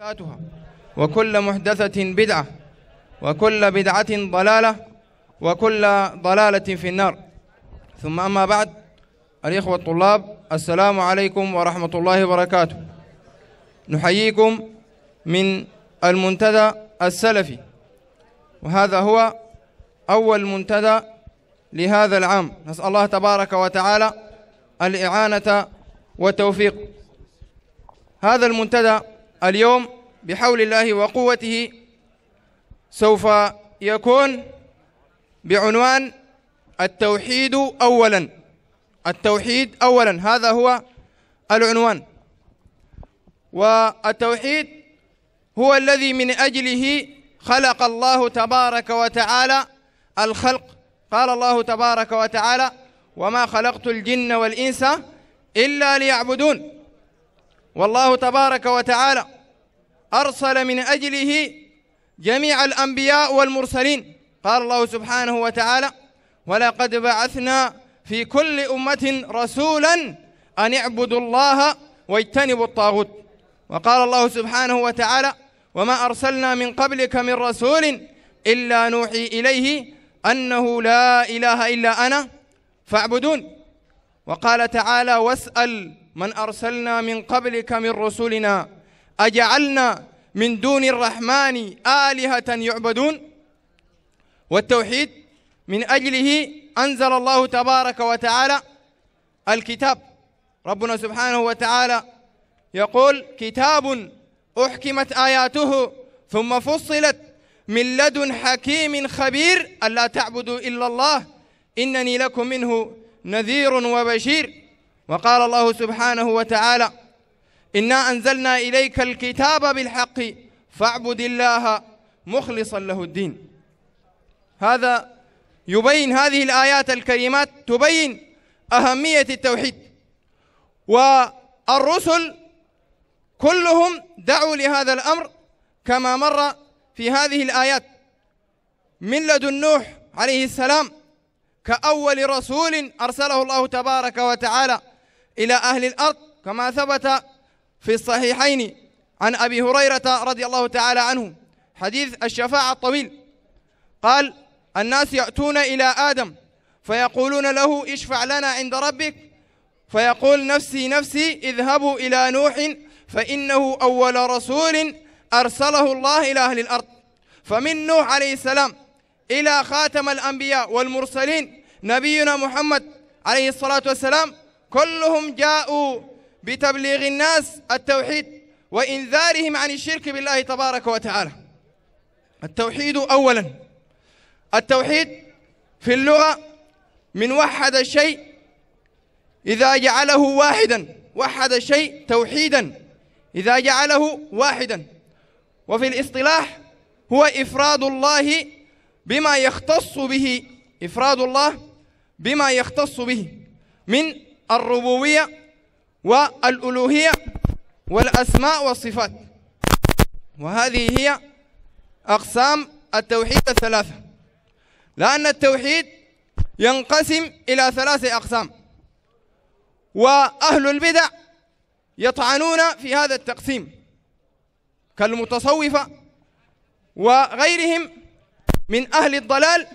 محدثاتها وكل محدثة بدعة وكل بدعة ضلالة وكل ضلالة في النار ثم أما بعد الإخوة الطلاب السلام عليكم ورحمة الله وبركاته نحييكم من المنتدى السلفي وهذا هو أول منتدى لهذا العام نسأل الله تبارك وتعالى الإعانة والتوفيق هذا المنتدى اليوم بحول الله وقوته سوف يكون بعنوان التوحيد أولا التوحيد أولا هذا هو العنوان والتوحيد هو الذي من أجله خلق الله تبارك وتعالى الخلق قال الله تبارك وتعالى وما خلقت الجن والإنس إلا ليعبدون والله تبارك وتعالى أرسل من أجله جميع الأنبياء والمرسلين قال الله سبحانه وتعالى ولقد بعثنا في كل أمة رسولا أن اعبدوا الله واجتنبوا الطاغوت وقال الله سبحانه وتعالى وما أرسلنا من قبلك من رسول إلا نوحي إليه أنه لا إله إلا أنا فاعبدون وقال تعالى واسأل من أرسلنا من قبلك من رسلنا أجعلنا من دون الرحمن آلهة يعبدون والتوحيد من أجله أنزل الله تبارك وتعالى الكتاب ربنا سبحانه وتعالى يقول كتاب أحكمت آياته ثم فصلت من لدن حكيم خبير ألا تعبدوا إلا الله إنني لكم منه نذير وبشير وقال الله سبحانه وتعالى إنا أنزلنا إليك الكتاب بالحق فاعبد الله مخلصا له الدين هذا يبين هذه الآيات الكريمات تبين أهمية التوحيد والرسل كلهم دعوا لهذا الأمر كما مر في هذه الآيات من لدن نوح عليه السلام كأول رسول أرسله الله تبارك وتعالى إلى أهل الأرض كما ثبت في الصحيحين عن أبي هريرة رضي الله تعالى عنه حديث الشفاعة الطويل قال الناس يأتون إلى آدم فيقولون له اشفع لنا عند ربك فيقول نفسي نفسي اذهبوا إلى نوح فإنه أول رسول أرسله الله إلى أهل الأرض فمن نوح عليه السلام إلى خاتم الأنبياء والمرسلين نبينا محمد عليه الصلاة والسلام كلهم جاءوا بتبليغ الناس التوحيد وإنذارهم عن الشرك بالله تبارك وتعالى التوحيد أولا التوحيد في اللغة من وحد الشيء إذا جعله واحدا وحد الشيء توحيدا إذا جعله واحدا وفي الاصطلاح هو إفراد الله بما يختص به إفراد الله بما يختص به من الربوبية والألوهية والأسماء والصفات وهذه هي أقسام التوحيد الثلاثة لأن التوحيد ينقسم إلى ثلاثة أقسام وأهل البدع يطعنون في هذا التقسيم كالمتصوفة وغيرهم من أهل الضلال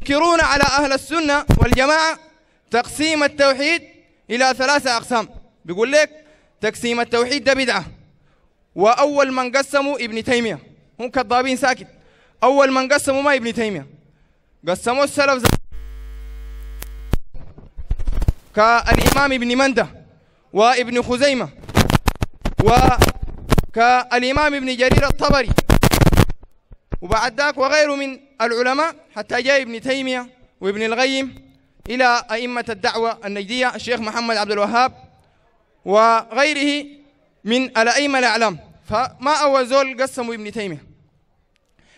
ينكرون على أهل السنة والجماعة تقسيم التوحيد إلى ثلاثة أقسام بيقول لك تقسيم التوحيد ده بدعة وأول من قسموا ابن تيمية هم كذابين ساكت أول من قسموا ما ابن تيمية قسموا السلف زي كالإمام ابن مندة وابن خزيمة وكالإمام ابن جرير الطبري وبعد ذاك وغيره من العلماء حتى جاء ابن تيمية وابن الغيم إلى أئمة الدعوة النجدية الشيخ محمد عبد الوهاب وغيره من الأئمة الأعلام فما أول زول قسموا ابن تيمية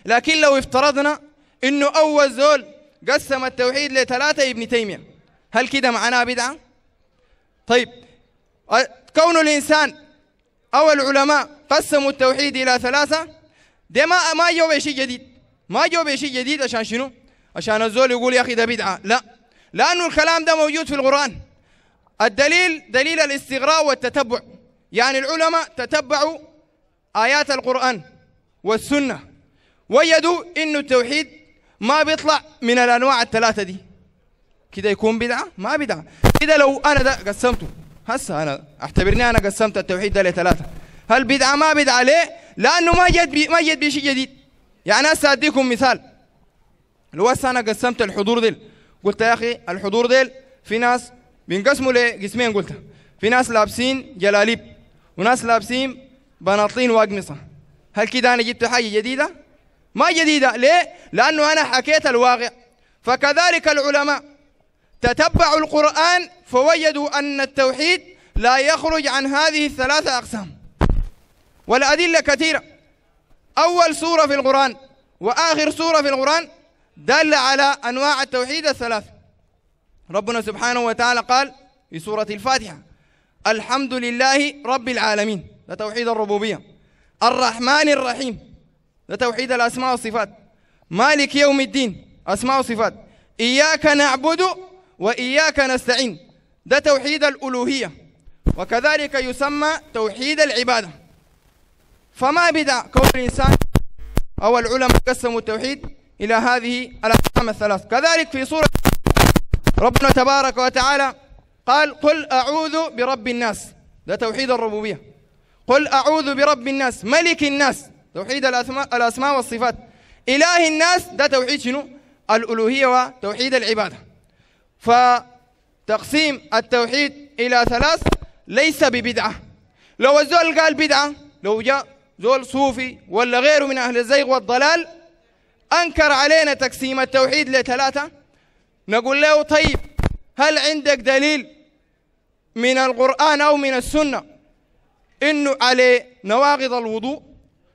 لكن لو افترضنا إنه أول زول قسم التوحيد لثلاثة ابن تيمية هل كده معناه بدعة؟ طيب كون الإنسان أو العلماء قسموا التوحيد إلى ثلاثة ده ما ما جاوب شيء جديد ما جاوب شيء جديد عشان شنو؟ عشان الزول يقول يا أخي ده بدعة لا لأنه الكلام ده موجود في القرآن الدليل دليل الاستغراء والتتبع يعني العلماء تتبعوا آيات القرآن والسنة وجدوا إنه التوحيد ما بيطلع من الأنواع الثلاثة دي كده يكون بدعة ما بدعة كده لو أنا ده قسمته هسه أنا اعتبرني أنا قسمت التوحيد ده لثلاثة هل بدعة ما بدعة ليه؟ لأنه ما جد بي ما جد بشيء جديد يعني هسه أديكم مثال لو هسه أنا قسمت الحضور دي قلت يا اخي الحضور ديل في ناس بينقسموا لقسمين قلت في ناس لابسين جلاليب وناس لابسين بناطين واقمصه هل كده انا جبت حاجه جديده ما جديده ليه لانه انا حكيت الواقع فكذلك العلماء تتبعوا القران فوجدوا ان التوحيد لا يخرج عن هذه الثلاثه اقسام والادله كثيره اول سوره في القران واخر سوره في القران دل على أنواع التوحيد الثلاث ربنا سبحانه وتعالى قال في سورة الفاتحة الحمد لله رب العالمين ده توحيد الربوبية الرحمن الرحيم ده توحيد الأسماء والصفات مالك يوم الدين أسماء وصفات إياك نعبد وإياك نستعين ده توحيد الألوهية وكذلك يسمى توحيد العبادة فما بدع كون الإنسان أو العلماء قسموا التوحيد إلى هذه الأحكام الثلاث كذلك في سورة ربنا تبارك وتعالى قال قل أعوذ برب الناس ده توحيد الربوبية قل أعوذ برب الناس ملك الناس توحيد الأسماء, الأسماء والصفات إله الناس ده توحيد شنو الألوهية وتوحيد العبادة فتقسيم التوحيد إلى ثلاث ليس ببدعة لو الزول قال بدعة لو جاء زول صوفي ولا غيره من أهل الزيغ والضلال أنكر علينا تقسيم التوحيد لثلاثة نقول له طيب هل عندك دليل من القرآن أو من السنة إنه عليه نواقض الوضوء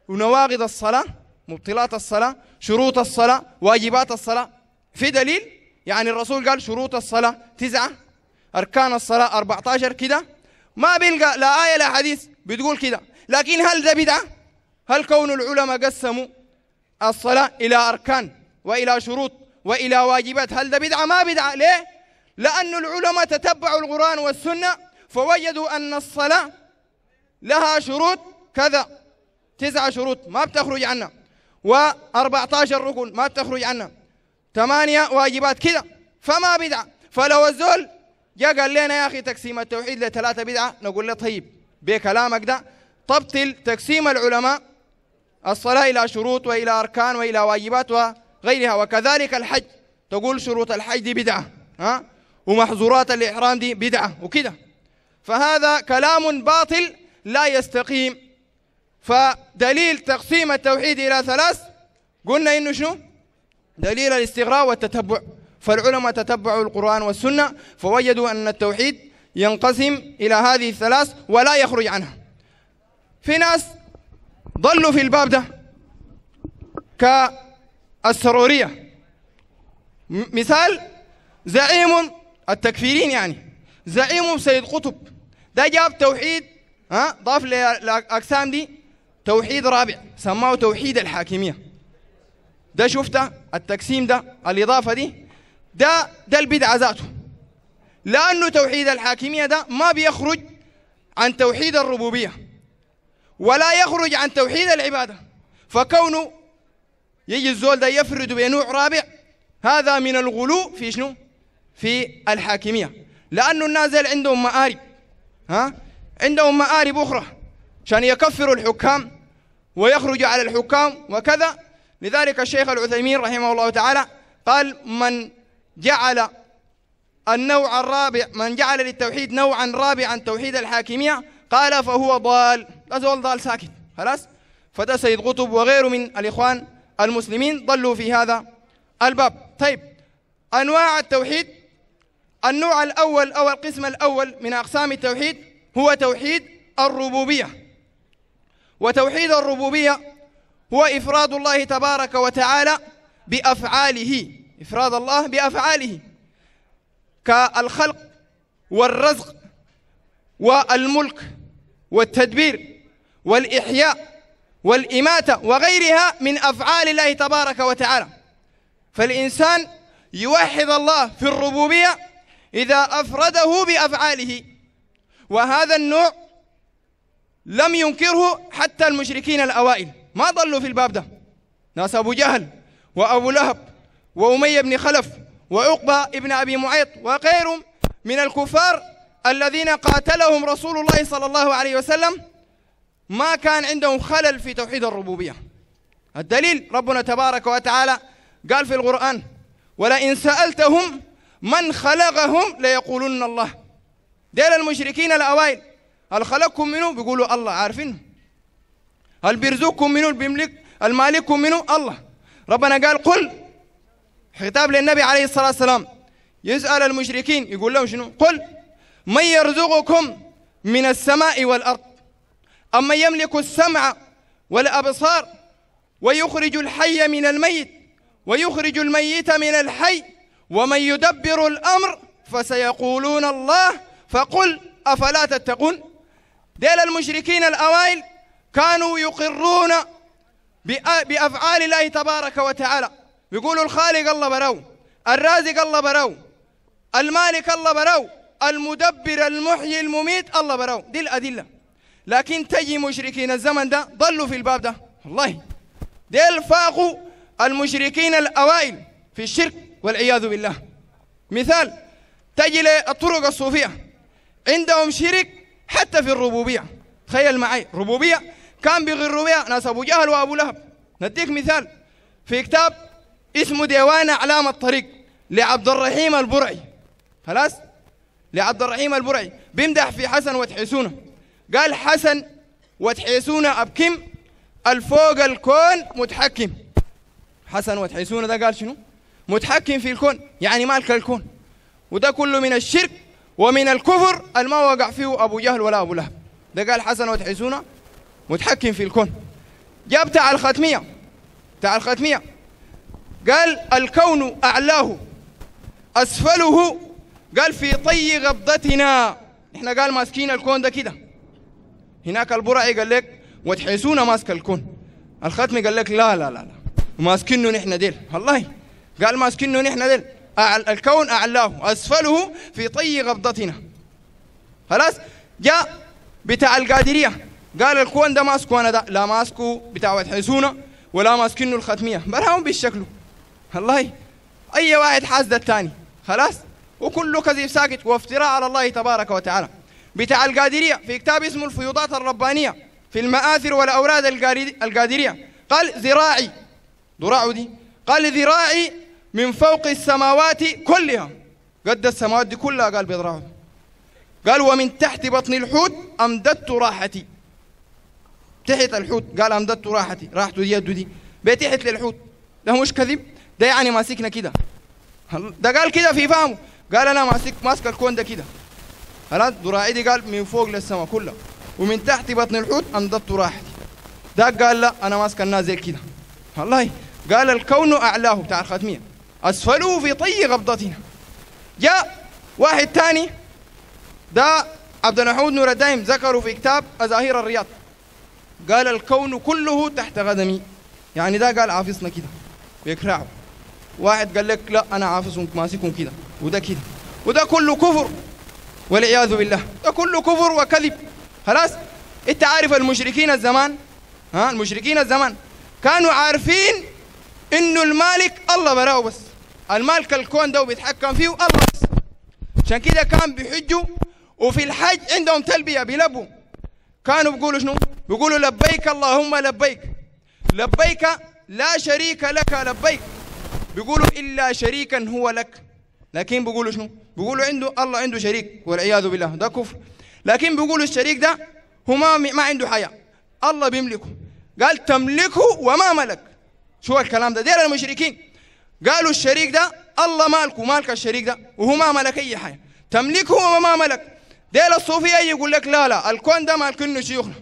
ونواقض الصلاة مبطلات الصلاة شروط الصلاة واجبات الصلاة في دليل يعني الرسول قال شروط الصلاة تسعة أركان الصلاة 14 كده ما بيلقى لا آية لا حديث بتقول كده لكن هل ده بدعة؟ هل كون العلماء قسموا الصلاة إلى أركان وإلى شروط وإلى واجبات هل ده بدعة ما بدعة ليه؟ لأن العلماء تتبعوا القرآن والسنة فوجدوا أن الصلاة لها شروط كذا تسعة شروط ما بتخرج عنها و14 ركن ما بتخرج عنها ثمانية واجبات كذا فما بدعة فلو الزول جاء قال لنا يا أخي تقسيم التوحيد لثلاثة بدعة نقول له طيب بكلامك ده تبطل تقسيم العلماء الصلاة إلى شروط وإلى أركان وإلى واجبات وغيرها وكذلك الحج تقول شروط الحج دي بدعة ها ومحظورات الإحرام دي بدعة وكده فهذا كلام باطل لا يستقيم فدليل تقسيم التوحيد إلى ثلاث قلنا إنه شنو دليل الاستغراء والتتبع فالعلماء تتبعوا القرآن والسنة فوجدوا أن التوحيد ينقسم إلى هذه الثلاث ولا يخرج عنها في ناس ظلوا في الباب ده كالسرورية مثال زعيم التكفيرين يعني زعيم سيد قطب ده جاب توحيد ها ضاف للأقسام دي توحيد رابع سماه توحيد الحاكمية ده شفته التقسيم ده الإضافة دي ده ده البدعة ذاته لأنه توحيد الحاكمية ده ما بيخرج عن توحيد الربوبية ولا يخرج عن توحيد العبادة فكونه يجي الزول ده يفرد بنوع رابع هذا من الغلو في شنو في الحاكمية لأنه النازل عندهم مآرب ها عندهم مآرب أخرى عشان يكفروا الحكام ويخرجوا على الحكام وكذا لذلك الشيخ العثيمين رحمه الله تعالى قال من جعل النوع الرابع من جعل للتوحيد نوعا رابعا توحيد الحاكمية قال فهو ضال أزول ضال ساكت خلاص فده سيد قطب وغيره من الإخوان المسلمين ضلوا في هذا الباب طيب أنواع التوحيد النوع الأول أو القسم الأول من أقسام التوحيد هو توحيد الربوبية وتوحيد الربوبية هو إفراد الله تبارك وتعالى بأفعاله إفراد الله بأفعاله كالخلق والرزق والملك والتدبير والإحياء والإماتة وغيرها من أفعال الله تبارك وتعالى فالإنسان يوحد الله في الربوبية إذا أفرده بأفعاله وهذا النوع لم ينكره حتى المشركين الأوائل ما ضلوا في الباب ده ناس أبو جهل وأبو لهب وأمية بن خلف وعقبة بن أبي معيط وغيرهم من الكفار الذين قاتلهم رسول الله صلى الله عليه وسلم ما كان عندهم خلل في توحيد الربوبية الدليل ربنا تبارك وتعالى قال في القرآن ولئن سألتهم من خلقهم ليقولن الله ديل المشركين الأوائل هل خلقكم منه بيقولوا الله عارفين هل بيرزقكم منه بيملك المالككم منه الله ربنا قال قل خطاب للنبي عليه الصلاة والسلام يسأل المشركين يقول لهم شنو قل من يرزقكم من السماء والأرض أما يملك السمع والأبصار ويخرج الحي من الميت ويخرج الميت من الحي ومن يدبر الأمر فسيقولون الله فقل أفلا تتقون ديل المشركين الأوائل كانوا يقرون بأفعال الله تبارك وتعالى يقولوا الخالق الله براو الرازق الله براو المالك الله براو المدبر المحيي المميت الله براو دي الأدلة لكن تجي مشركين الزمن ده ضلوا في الباب ده والله ديل فاقوا المشركين الأوائل في الشرك والعياذ بالله مثال تجي للطرق الصوفية عندهم شرك حتى في الربوبية تخيل معي ربوبية كان بيغروا ناس أبو جهل وأبو لهب نديك مثال في كتاب اسمه ديوان أعلام الطريق لعبد الرحيم البرعي خلاص لعبد الرحيم البرعي بيمدح في حسن وتحسونه قال حسن وتحسونه أبكم الفوق الكون متحكم حسن وتحسونه ده قال شنو متحكم في الكون يعني مالك الكون وده كله من الشرك ومن الكفر الما وقع فيه أبو جهل ولا أبو لهب ده قال حسن وتحسونه متحكم في الكون جاب بتاع الختمية بتاع الختمية قال الكون أعلاه أسفله قال في طي غبضتنا احنا قال ماسكين الكون ده كده هناك البرعي قال لك وتحسونا ماسك الكون الختمي قال لك لا لا لا لا ماسكينه نحن ديل والله قال ماسكينه نحن ديل أعل الكون اعلاه اسفله في طي غبضتنا خلاص جاء بتاع القادريه قال الكون ده ماسكه انا ده لا ماسكه بتاع وتحسونا ولا ماسكينه الختميه براهم بالشكل والله اي واحد حاسد الثاني خلاص وكل كذب ساكت وافتراء على الله تبارك وتعالى بتاع القادرية في كتاب اسمه الفيوضات الربانية في المآثر والأوراد القادرية قال ذراعي ذراعه دي قال ذراعي من فوق السماوات كلها قد السماوات دي كلها قال بذراعه قال ومن تحت بطن الحوت أمددت راحتي تحت الحوت قال أمددت راحتي راحته دي يده دي بتحت للحوت ده مش كذب ده يعني ماسكنا كده ده قال كده في فهمه قال انا ماسك ماسك الكون ده كده خلاص دراعي قال من فوق للسماء كلها ومن تحت بطن الحوت انضبط راحتي ده قال لا انا ماسك الناس زي كده والله قال الكون اعلاه بتاع الخاتميه اسفله في طي قبضتنا جاء واحد ثاني ده عبد المحمود نور الدايم ذكره في كتاب أزاهير الرياض قال الكون كله تحت قدمي يعني ده قال عافصنا كده بيكرعه واحد قال لك لا انا عافصهم ماسكهم كده وده كده وده كله كفر والعياذ بالله ده كله كفر وكذب خلاص انت عارف المشركين الزمان ها المشركين الزمان كانوا عارفين انه المالك الله براه بس المالك الكون ده وبيتحكم فيه الله بس عشان كده كان بيحجوا وفي الحج عندهم تلبيه بيلبوا كانوا بيقولوا شنو؟ بيقولوا لبيك اللهم لبيك لبيك لا شريك لك لبيك بيقولوا الا شريكا هو لك لكن بيقولوا شنو بيقولوا عنده الله عنده شريك والعياذ بالله ده كفر لكن بيقولوا الشريك ده هو ما ما عنده حياة الله بيملكه قال تملكه وما ملك شو الكلام ده دير المشركين قالوا الشريك ده الله مالكه مالك الشريك ده وهو ما ملك اي حاجه تملكه وما ملك ديل الصوفيه يقول لك لا لا الكون ده مالكنه شيوخنا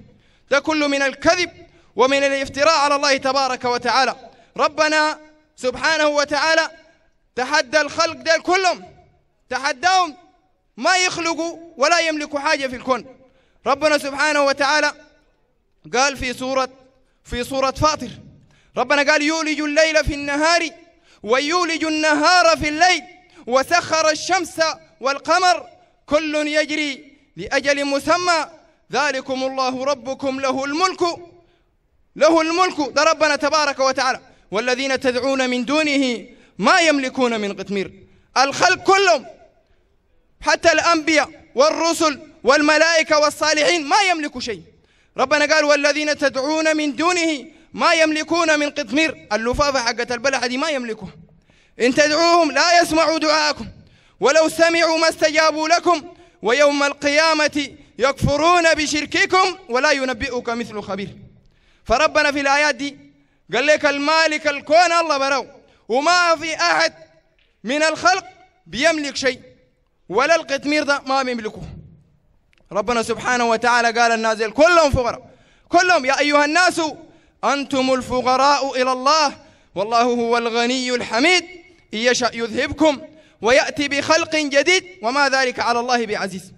ده كله من الكذب ومن الافتراء على الله تبارك وتعالى ربنا سبحانه وتعالى تحدى الخلق ديل كلهم تحداهم ما يخلقوا ولا يملكوا حاجة في الكون ربنا سبحانه وتعالى قال في سورة في سورة فاطر ربنا قال يولج الليل في النهار ويولج النهار في الليل وسخر الشمس والقمر كل يجري لأجل مسمى ذلكم الله ربكم له الملك له الملك ده ربنا تبارك وتعالى والذين تدعون من دونه ما يملكون من قطمير الخلق كلهم حتى الأنبياء والرسل والملائكة والصالحين ما يملكوا شيء ربنا قال والذين تدعون من دونه ما يملكون من قطمير اللفافة حقت البلحة دي ما يملكوها إن تدعوهم لا يسمعوا دعاءكم ولو سمعوا ما استجابوا لكم ويوم القيامة يكفرون بشرككم ولا ينبئك مثل خبير فربنا في الآيات دي قال لك المالك الكون الله براو وما في أحد من الخلق بيملك شيء ولا القطمير ده ما بيملكه ربنا سبحانه وتعالى قال النازل كلهم فقراء كلهم يا أيها الناس أنتم الفقراء إلى الله والله هو الغني الحميد إن يشأ يذهبكم ويأتي بخلق جديد وما ذلك على الله بعزيز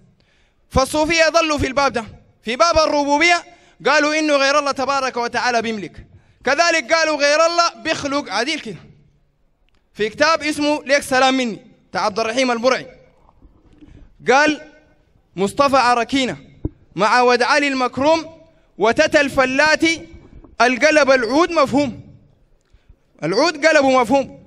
فالصوفية ظلوا في الباب ده في باب الربوبية قالوا إنه غير الله تبارك وتعالى بيملك كذلك قالوا غير الله بيخلق عديل كده في كتاب اسمه ليك سلام مني تاع عبد الرحيم البرعي قال مصطفى عركينة مع ود علي المكروم وتت الفلاتي القلب العود مفهوم العود قلبه مفهوم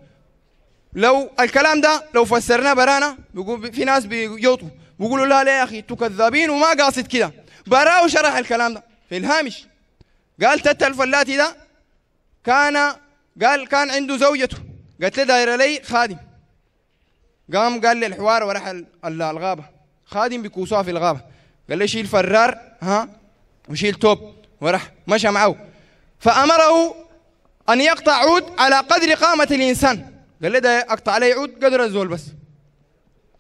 لو الكلام ده لو فسرناه برانا بيقول في ناس بيجوطوا بيقولوا لا لا يا اخي انتوا كذابين وما قاصد كده براو شرح الكلام ده في الهامش قال تت الفلاتي ده كان قال كان عنده زوجته قالت له دايره لي خادم قام قال لي الحوار وراح الغابه خادم بيكوسوها في الغابه قال لي شيل فرار ها وشيل توب وراح مشى معه فامره ان يقطع عود على قدر قامه الانسان قال لي ده اقطع عليه عود قدر الزول بس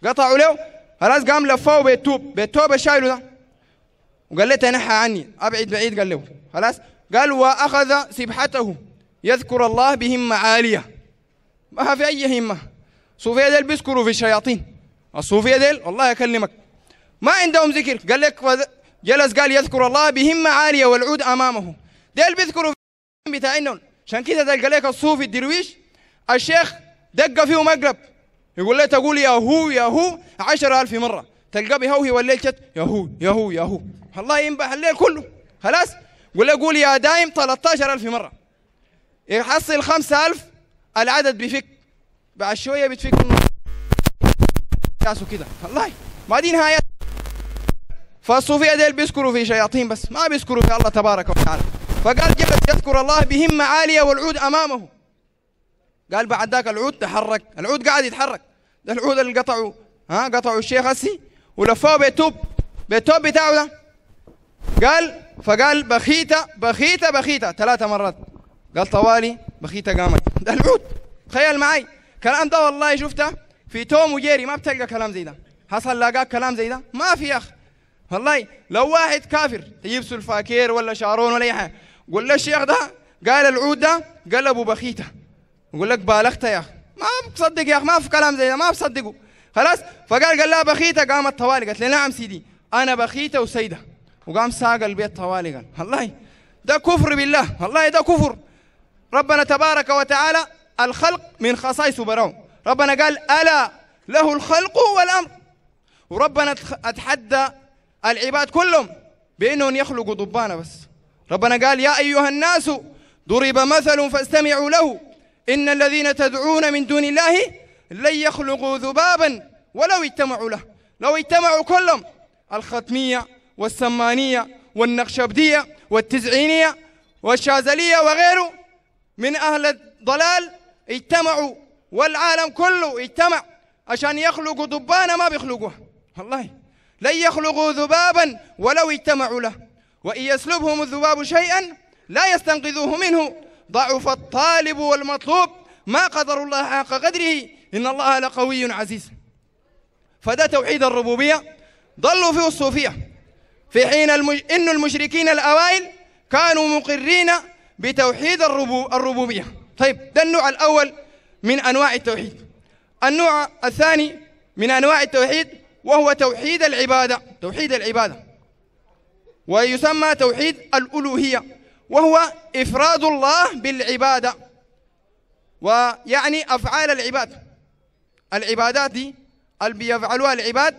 قطعوا له خلاص قام لفوه بالتوب بالتوب شايله ده وقال لي تنحى عني ابعد بعيد قال له خلاص قال واخذ سبحته يذكر الله بهم معاليه ما في اي همه الصوفيه ديل بيذكروا في الشياطين الصوفيه ديل والله اكلمك ما عندهم ذكر قال لك جلس قال يذكر الله بهمه عاليه والعود امامه ديل بيذكروا في بتاع انهم عشان كده تلقى لك الصوفي الدرويش الشيخ دق فيه مقلب يقول له تقول يا هو يا هو 10000 مرة تلقى بهوهي والليل شت يا هو يا هو يا هو الله ينبح الليل كله خلاص قول له قول يا دايم 13000 مرة يحصل 5000 العدد بيفك بعد شويه بتفك كاسه كده والله ما دي نهايه فالصوفيه ديل بيذكروا في شياطين بس ما بيذكروا في الله تبارك وتعالى فقال جلس يذكر الله بهمة عالية والعود أمامه قال بعد ذاك العود تحرك العود قاعد يتحرك ده العود اللي قطعوا ها قطعوا الشيخ هسي ولفوه بتوب بتوب بتاعه ده قال فقال بخيتة بخيتة بخيتة ثلاثة مرات قال طوالي بخيتة قامت ده العود تخيل معي الكلام ده والله شفته في توم وجيري ما بتلقى كلام زي ده حصل لاقاك كلام زي ده ما في يا اخي والله لو واحد كافر تجيب سلفاكير ولا شارون ولا اي حاجه قول له الشيخ ده قال العود ده قلبه بخيته يقول لك بالغت يا اخي ما بتصدق يا اخي ما في كلام زي ده ما بصدقه خلاص فقال قال لها بخيته قامت طوالي قالت لي نعم سيدي انا بخيته وسيده وقام ساق البيت طوالي قال والله ده كفر بالله والله ده كفر ربنا تبارك وتعالى الخلق من خصائصه براهم ربنا قال ألا له الخلق والأمر وربنا أتحدى العباد كلهم بأنهم يخلقوا ضبانا بس ربنا قال يا أيها الناس ضرب مثل فاستمعوا له إن الذين تدعون من دون الله لن يخلقوا ذبابا ولو اجتمعوا له لو اجتمعوا كلهم الختمية والسمانية والنقشبدية والتزعينية والشاذلية وغيره من أهل الضلال اجتمعوا والعالم كله اجتمع عشان يخلقوا ذبانا ما بيخلقوها والله لن يخلقوا ذبابا ولو اجتمعوا له وإن يسلبهم الذباب شيئا لا يستنقذوه منه ضعف الطالب والمطلوب ما قدر الله حق قدره إن الله لقوي عزيز فده توحيد الربوبية ضلوا فيه الصوفية في حين المج... إن المشركين الأوائل كانوا مقرين بتوحيد الربوبية طيب ده النوع الأول من أنواع التوحيد النوع الثاني من أنواع التوحيد وهو توحيد العبادة توحيد العبادة ويسمى توحيد الألوهية وهو إفراد الله بالعبادة ويعني أفعال العباد العبادات دي اللي بيفعلوها العباد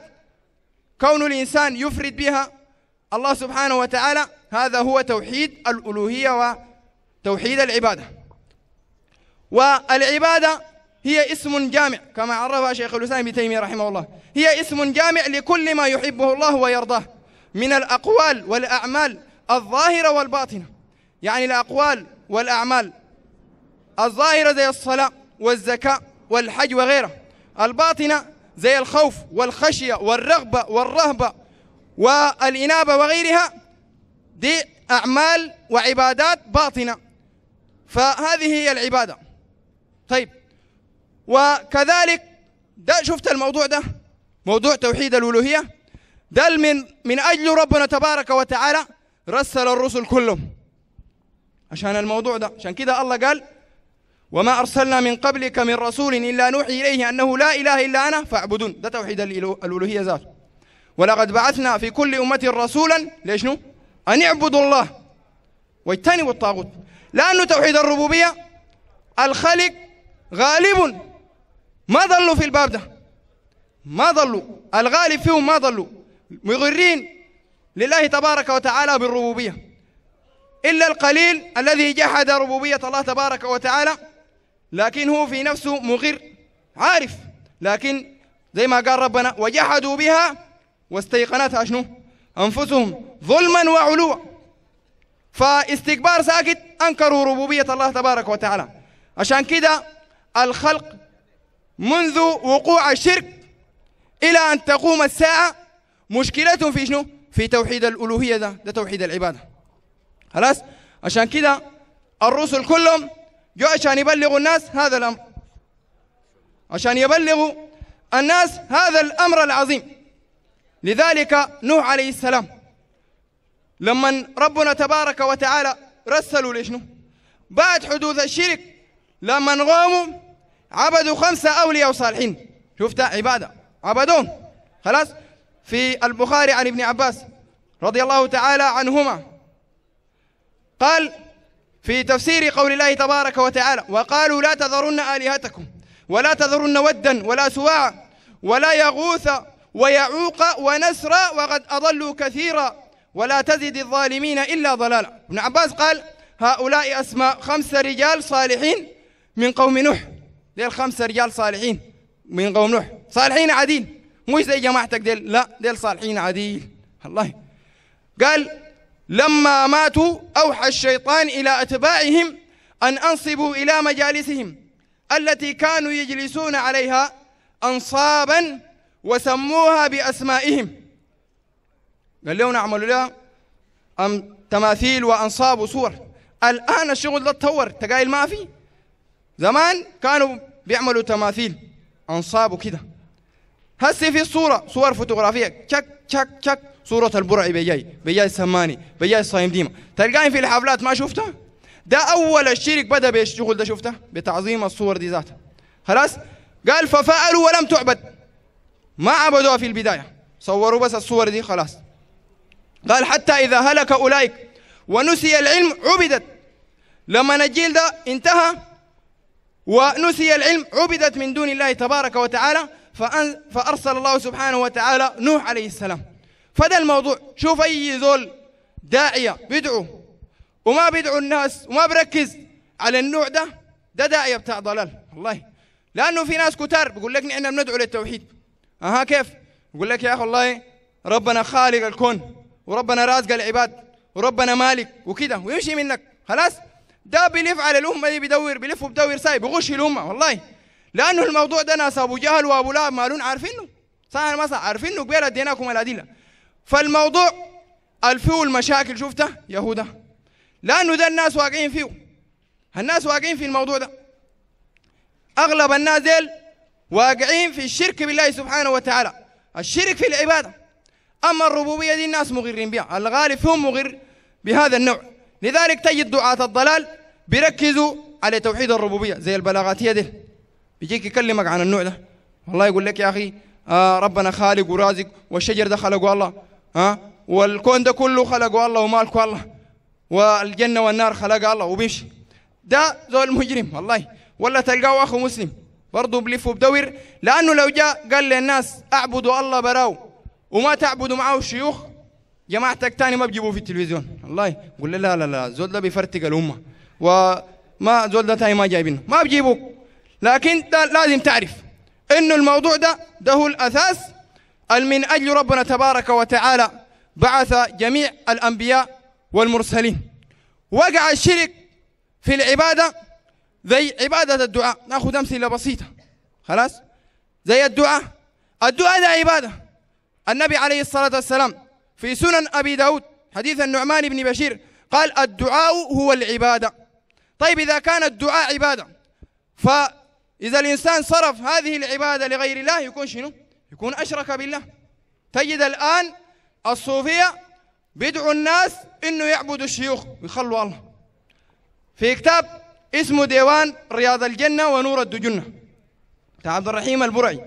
كون الإنسان يفرد بها الله سبحانه وتعالى هذا هو توحيد الألوهية توحيد العبادة والعبادة هي اسم جامع كما عرفها شيخ الإسلام ابن تيمية رحمه الله هي اسم جامع لكل ما يحبه الله ويرضاه من الأقوال والأعمال الظاهرة والباطنة يعني الأقوال والأعمال الظاهرة زي الصلاة والزكاة والحج وغيره الباطنة زي الخوف والخشية والرغبة والرهبة والإنابة وغيرها دي أعمال وعبادات باطنة فهذه هي العبادة طيب وكذلك ده شفت الموضوع ده موضوع توحيد الألوهية ده من من أجل ربنا تبارك وتعالى رسل الرسل كلهم عشان الموضوع ده عشان كده الله قال وما أرسلنا من قبلك من رسول إلا نوحي إليه أنه لا إله إلا أنا فاعبدون ده توحيد الألوهية ذاته ولقد بعثنا في كل أمة رسولا ليش نو أن اعبدوا الله واجتنبوا الطاغوت لأنه توحيد الربوبية الخلق غالب ما ظلوا في الباب ده ما ظلوا الغالب فيهم ما ظلوا مغرين لله تبارك وتعالى بالربوبية إلا القليل الذي جحد ربوبية الله تبارك وتعالى لكن هو في نفسه مغر عارف لكن زي ما قال ربنا وجحدوا بها واستيقنتها شنو أنفسهم ظلما وعلوا فاستكبار ساكت أنكروا ربوبية الله تبارك وتعالى عشان كده الخلق منذ وقوع الشرك إلى أن تقوم الساعة مشكلتهم في شنو؟ في توحيد الألوهية ده ده توحيد العبادة خلاص؟ عشان كده الرسل كلهم جو عشان يبلغوا الناس هذا الأمر عشان يبلغوا الناس هذا الأمر العظيم لذلك نوح عليه السلام لما ربنا تبارك وتعالى رسلوا لشنو بعد حدوث الشرك لما نغوموا عبدوا خمسة أولياء وصالحين شفت عبادة عبدوهم خلاص في البخاري عن ابن عباس رضي الله تعالى عنهما قال في تفسير قول الله تبارك وتعالى وقالوا لا تذرن آلهتكم ولا تذرن ودا ولا سواعا ولا يغوث ويعوق ونسرا وقد أضلوا كثيرا ولا تزد الظالمين إلا ضلالا ابن عباس قال هؤلاء أسماء خمسة رجال صالحين من قوم نوح ديل خمسة رجال صالحين من قوم نوح صالحين عديل مش زي جماعتك ديل لا ديل صالحين عديل الله قال لما ماتوا أوحى الشيطان إلى أتباعهم أن أنصبوا إلى مجالسهم التي كانوا يجلسون عليها أنصابا وسموها بأسمائهم قال لهم اعملوا لها أم تماثيل وانصاب وصور الان الشغل ده اتطور تقايل ما في زمان كانوا بيعملوا تماثيل انصاب وكده هسه في صوره صور فوتوغرافيه تشك تشك تشك صوره البرعي بيجاي بيجاي السماني بيجاي الصايم ديما تلقاهم في الحفلات ما شفتها ده اول الشرك بدا بالشغل ده شفته بتعظيم الصور دي ذاتها خلاص قال ففعلوا ولم تعبد ما عبدوها في البدايه صوروا بس الصور دي خلاص قال حتى إذا هلك أولئك ونسي العلم عبدت لما الجيل ده انتهى ونسي العلم عبدت من دون الله تبارك وتعالى فأرسل الله سبحانه وتعالى نوح عليه السلام فده الموضوع شوف أي زول داعية بيدعو وما بيدعو الناس وما بركز على النوع ده ده داعية بتاع ضلال والله لأنه في ناس كتار بيقول لك نحن بندعو للتوحيد أها كيف يقول لك يا أخي والله ربنا خالق الكون وربنا رازق العباد وربنا مالك وكده ويمشي منك خلاص ده بيلف على الامه دي بيدور بيلف وبدور ساي بغش الامه والله لانه الموضوع ده ناس ابو جهل وابو لهب مالون عارفينه صح ما صح عارفينه كبير اديناكم الادله فالموضوع الفيو المشاكل شفتها يهودا لانه ده الناس واقعين فيه الناس واقعين في الموضوع ده اغلب الناس ديل واقعين في الشرك بالله سبحانه وتعالى الشرك في العباده أما الربوبية دي الناس مغرين بها الغالب هم مغر بهذا النوع لذلك تجد دعاة الضلال بيركزوا على توحيد الربوبية زي البلاغاتية دي بيجيك يكلمك عن النوع ده والله يقول لك يا أخي آه ربنا خالق ورازق والشجر ده خلقه الله ها آه والكون ده كله خلقه الله ومالكه الله والجنة والنار خلقها الله وبيمشي ده زول مجرم والله ولا تلقاه أخو مسلم برضه بلف وبدور لأنه لو جاء قال للناس أعبدوا الله براو وما تعبدوا معه الشيوخ جماعتك تاني ما بجيبوه في التلفزيون الله يقول لي لا لا لا زول ده بيفرتق الامه وما زول ده تاني ما جايبينه ما بجيبوك لكن لازم تعرف انه الموضوع ده ده هو الاساس من اجل ربنا تبارك وتعالى بعث جميع الانبياء والمرسلين وقع الشرك في العباده زي عباده الدعاء ناخذ امثله بسيطه خلاص زي الدعاء الدعاء ده عباده النبي عليه الصلاة والسلام في سنن أبي داود حديث النعمان بن بشير قال الدعاء هو العبادة طيب إذا كان الدعاء عبادة فإذا الإنسان صرف هذه العبادة لغير الله يكون شنو؟ يكون أشرك بالله تجد الآن الصوفية بدعوا الناس إنه يعبدوا الشيوخ ويخلوا الله في كتاب اسمه ديوان رياض الجنة ونور الدجنة عبد الرحيم البرعي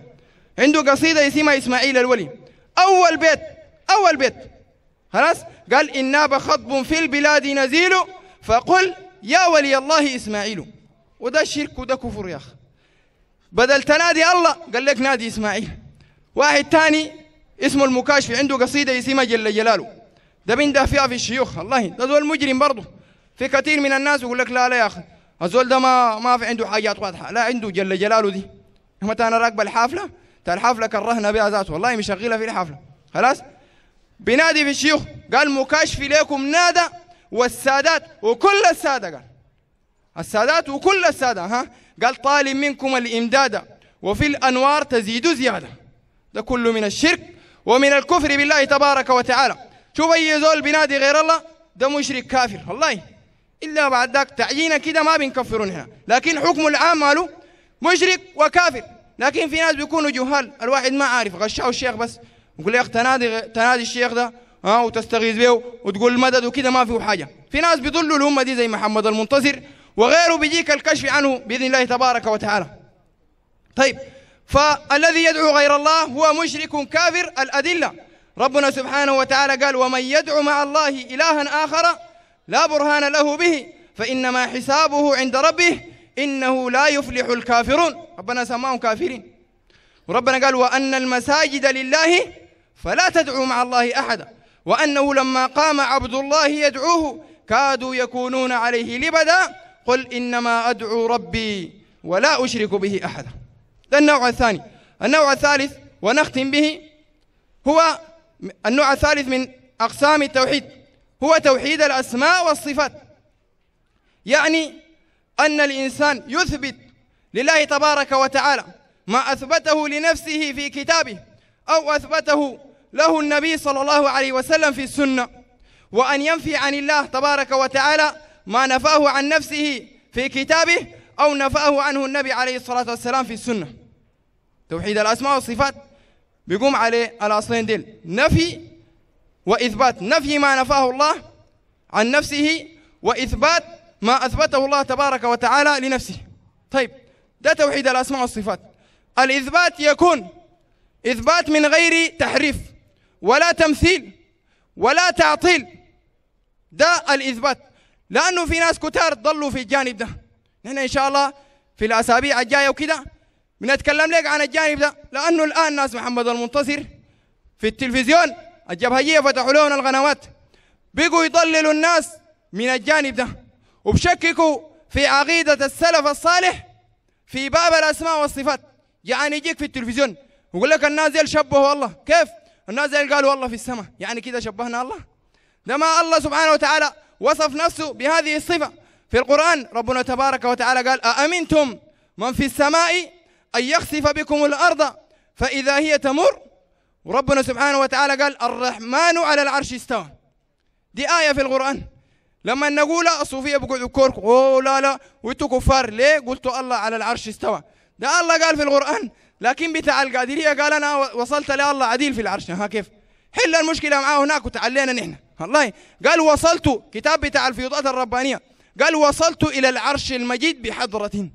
عنده قصيدة اسمها إسماعيل الولي أول بيت أول بيت خلاص قال إن ناب خطب في البلاد نزيل فقل يا ولي الله إسماعيل وده شرك وده كفر يا أخي بدل تنادي الله قال لك نادي إسماعيل واحد تاني اسمه المكاشفي عنده قصيدة اسمها جل جلاله ده بينده فيها في الشيوخ الله ده زول مجرم برضه في كثير من الناس يقول لك لا لا يا أخي الزول ده ما ما في عنده حاجات واضحة لا عنده جل جلاله دي متى أنا راكب الحافلة الحفله كرهنا بها ذاته والله مشغله في الحفله خلاص بنادي في الشيوخ قال مكاشف ليكم نادى والسادات وكل الساده قال السادات وكل الساده ها قال طالب منكم الامداد وفي الانوار تزيد زياده ده كله من الشرك ومن الكفر بالله تبارك وتعالى شوف اي زول بينادي غير الله ده مشرك كافر والله الا بعد ذاك تعيينه كده ما بنكفرون هنا لكن حكم العام ماله مشرك وكافر لكن في ناس بيكونوا جهال الواحد ما عارف غشاه الشيخ بس يقول لك تنادي تنادي الشيخ ده ها وتستغيث به وتقول مدد وكده ما فيه حاجه في ناس بيضلوا الامه دي زي محمد المنتصر وغيره بيجيك الكشف عنه باذن الله تبارك وتعالى طيب فالذي يدعو غير الله هو مشرك كافر الادله ربنا سبحانه وتعالى قال ومن يدعو مع الله الها اخر لا برهان له به فانما حسابه عند ربه إنه لا يفلح الكافرون ربنا سماهم كافرين وربنا قال وأن المساجد لله فلا تدعوا مع الله أحدا وأنه لما قام عبد الله يدعوه كادوا يكونون عليه لبدا قل إنما أدعو ربي ولا أشرك به أحدا ده النوع الثاني النوع الثالث ونختم به هو النوع الثالث من أقسام التوحيد هو توحيد الأسماء والصفات يعني أن الإنسان يثبت لله تبارك وتعالى ما أثبته لنفسه في كتابه أو أثبته له النبي صلى الله عليه وسلم في السنة وأن ينفي عن الله تبارك وتعالى ما نفاه عن نفسه في كتابه أو نفاه عنه النبي عليه الصلاة والسلام في السنة توحيد الأسماء والصفات بيقوم عليه الأصلين دل نفي وإثبات نفي ما نفاه الله عن نفسه وإثبات ما أثبته الله تبارك وتعالى لنفسه طيب ده توحيد الأسماء والصفات الإثبات يكون إثبات من غير تحريف ولا تمثيل ولا تعطيل ده الإثبات لأنه في ناس كتار ضلوا في الجانب ده نحن إن شاء الله في الأسابيع الجاية وكده بنتكلم لك عن الجانب ده لأنه الآن ناس محمد المنتصر في التلفزيون الجبهية فتحوا لهم القنوات بقوا يضللوا الناس من الجانب ده وبشككوا في عقيدة السلف الصالح في باب الأسماء والصفات يعني يجيك في التلفزيون ويقول لك الناس شبه الله كيف؟ الناس ديل قالوا الله في السماء يعني كده شبهنا الله ده ما الله سبحانه وتعالى وصف نفسه بهذه الصفة في القرآن ربنا تبارك وتعالى قال أأمنتم من في السماء أن يخسف بكم الأرض فإذا هي تمر وربنا سبحانه وتعالى قال الرحمن على العرش استوى دي آية في القرآن لما نقول الصوفيه بيقعدوا كورك اوه لا لا وانتوا كفار ليه قلتوا الله على العرش استوى ده الله قال في القران لكن بتاع القادريه قال انا وصلت لله عديل في العرش ها كيف حل المشكله معاه هناك وتعلينا نحن والله قال وصلت كتاب بتاع الفيوضات الربانيه قال وصلت الى العرش المجيد بحضره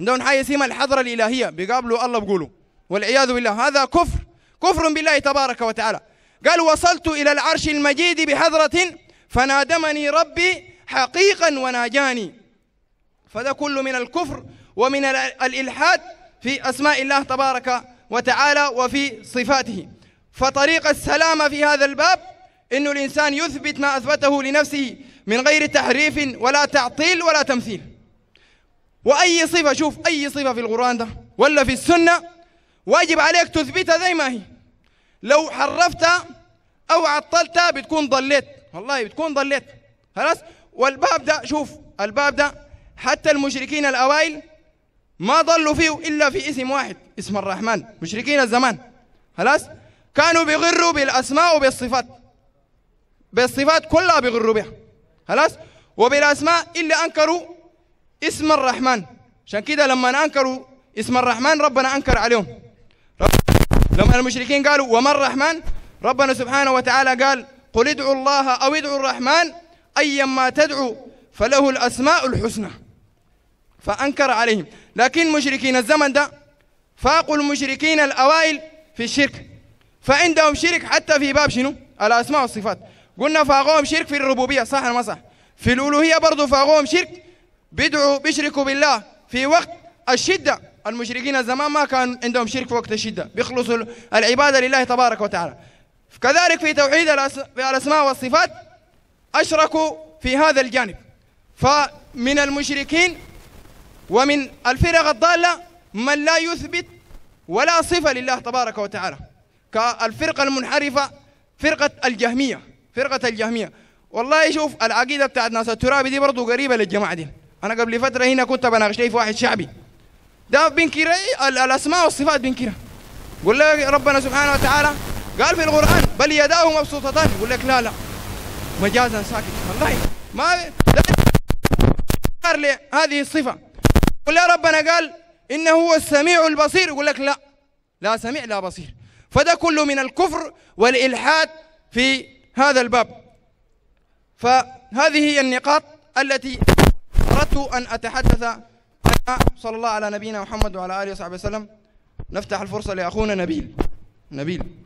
عندهم حاجه اسمها الحضره الالهيه بيقابلوا الله بيقولوا والعياذ بالله هذا كفر كفر بالله تبارك وتعالى قال وصلت الى العرش المجيد بحضره فنادمني ربي حقيقا وناجاني فده كله من الكفر ومن الإلحاد في أسماء الله تبارك وتعالى وفي صفاته فطريق السلامة في هذا الباب إنه الإنسان يثبت ما أثبته لنفسه من غير تحريف ولا تعطيل ولا تمثيل وأي صفة شوف أي صفة في القرآن ده ولا في السنة واجب عليك تثبتها زي ما هي لو حرفتها أو عطلتها بتكون ضليت والله بتكون ضليت خلاص والباب ده شوف الباب ده حتى المشركين الأوائل ما ضلوا فيه إلا في اسم واحد اسم الرحمن مشركين الزمان خلاص كانوا بيغروا بالأسماء وبالصفات بالصفات كلها بيغروا بها خلاص وبالأسماء إلا أنكروا اسم الرحمن عشان كده لما أنكروا اسم الرحمن ربنا أنكر عليهم لما المشركين قالوا وما الرحمن ربنا سبحانه وتعالى قال قل ادعوا الله أو ادعوا الرحمن أيما تدعو فله الأسماء الحسنى فأنكر عليهم لكن مشركين الزمن ده فاقوا المشركين الأوائل في الشرك فعندهم شرك حتى في باب شنو الأسماء والصفات قلنا فاقوهم شرك في الربوبية صح ولا ما صح في الألوهية برضه فاقوهم شرك بيدعوا بيشركوا بالله في وقت الشدة المشركين الزمان ما كان عندهم شرك في وقت الشدة بيخلصوا العبادة لله تبارك وتعالى كذلك في توحيد الأسماء والصفات أشركوا في هذا الجانب فمن المشركين ومن الفرق الضالة من لا يثبت ولا صفة لله تبارك وتعالى كالفرقة المنحرفة فرقة الجهمية فرقة الجهمية والله شوف العقيدة بتاعت ناس الترابي دي برضه قريبة للجماعة دي أنا قبل فترة هنا كنت بناقش في واحد شعبي ده بينكر الأسماء والصفات بينكرها قول له ربنا سبحانه وتعالى قال في القرآن بل يداه مبسوطتان يقول لك لا لا مجازا ساكت والله ما لي هذه الصفة قل يا ربنا قال إنه هو السميع البصير يقول لك لا لا سميع لا بصير فده كله من الكفر والإلحاد في هذا الباب فهذه هي النقاط التي أردت أن أتحدث عنها صلى الله على نبينا محمد وعلى آله وصحبه وسلم نفتح الفرصة لأخونا نبيل نبيل